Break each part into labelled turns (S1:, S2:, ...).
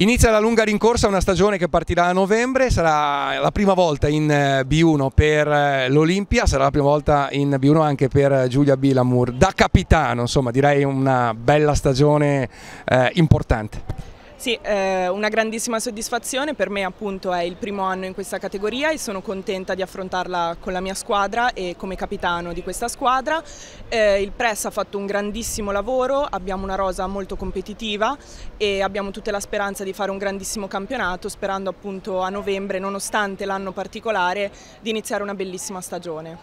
S1: Inizia la lunga rincorsa, una stagione che partirà a novembre, sarà la prima volta in eh, B1 per eh, l'Olimpia, sarà la prima volta in B1 anche per eh, Giulia Bilamur. Da capitano, insomma, direi una bella stagione eh, importante.
S2: Sì, eh, una grandissima soddisfazione, per me appunto è il primo anno in questa categoria e sono contenta di affrontarla con la mia squadra e come capitano di questa squadra. Eh, il Press ha fatto un grandissimo lavoro, abbiamo una rosa molto competitiva e abbiamo tutta la speranza di fare un grandissimo campionato sperando appunto a novembre, nonostante l'anno particolare, di iniziare una bellissima stagione.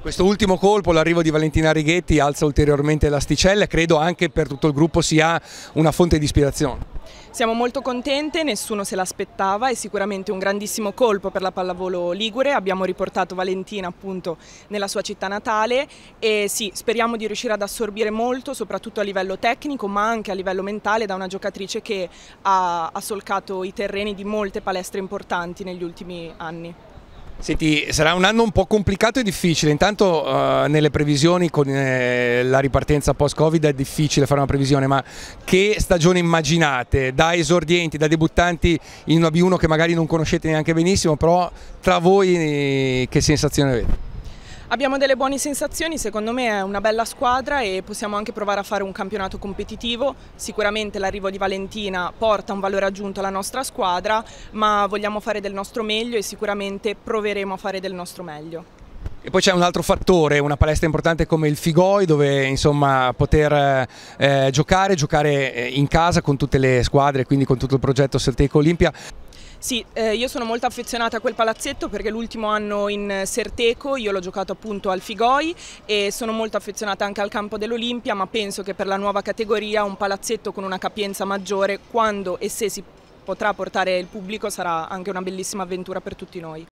S1: Questo ultimo colpo, l'arrivo di Valentina Righetti, alza ulteriormente l'asticella e credo anche per tutto il gruppo sia una fonte di ispirazione.
S2: Siamo molto contente, nessuno se l'aspettava, è sicuramente un grandissimo colpo per la pallavolo Ligure, abbiamo riportato Valentina appunto nella sua città natale e sì, speriamo di riuscire ad assorbire molto, soprattutto a livello tecnico ma anche a livello mentale da una giocatrice che ha, ha solcato i terreni di molte palestre importanti negli ultimi anni.
S1: Senti, sarà un anno un po' complicato e difficile, intanto uh, nelle previsioni con eh, la ripartenza post-Covid è difficile fare una previsione, ma che stagione immaginate da esordienti, da debuttanti in una B1 che magari non conoscete neanche benissimo, però tra voi eh, che sensazione avete?
S2: Abbiamo delle buone sensazioni, secondo me è una bella squadra e possiamo anche provare a fare un campionato competitivo. Sicuramente l'arrivo di Valentina porta un valore aggiunto alla nostra squadra, ma vogliamo fare del nostro meglio e sicuramente proveremo a fare del nostro meglio.
S1: E poi c'è un altro fattore, una palestra importante come il Figoi dove insomma, poter eh, giocare, giocare eh, in casa con tutte le squadre, quindi con tutto il progetto Celteco Olimpia.
S2: Sì, eh, io sono molto affezionata a quel palazzetto perché l'ultimo anno in Serteco io l'ho giocato appunto al Figoi e sono molto affezionata anche al campo dell'Olimpia, ma penso che per la nuova categoria un palazzetto con una capienza maggiore, quando e se si potrà portare il pubblico, sarà anche una bellissima avventura per tutti noi.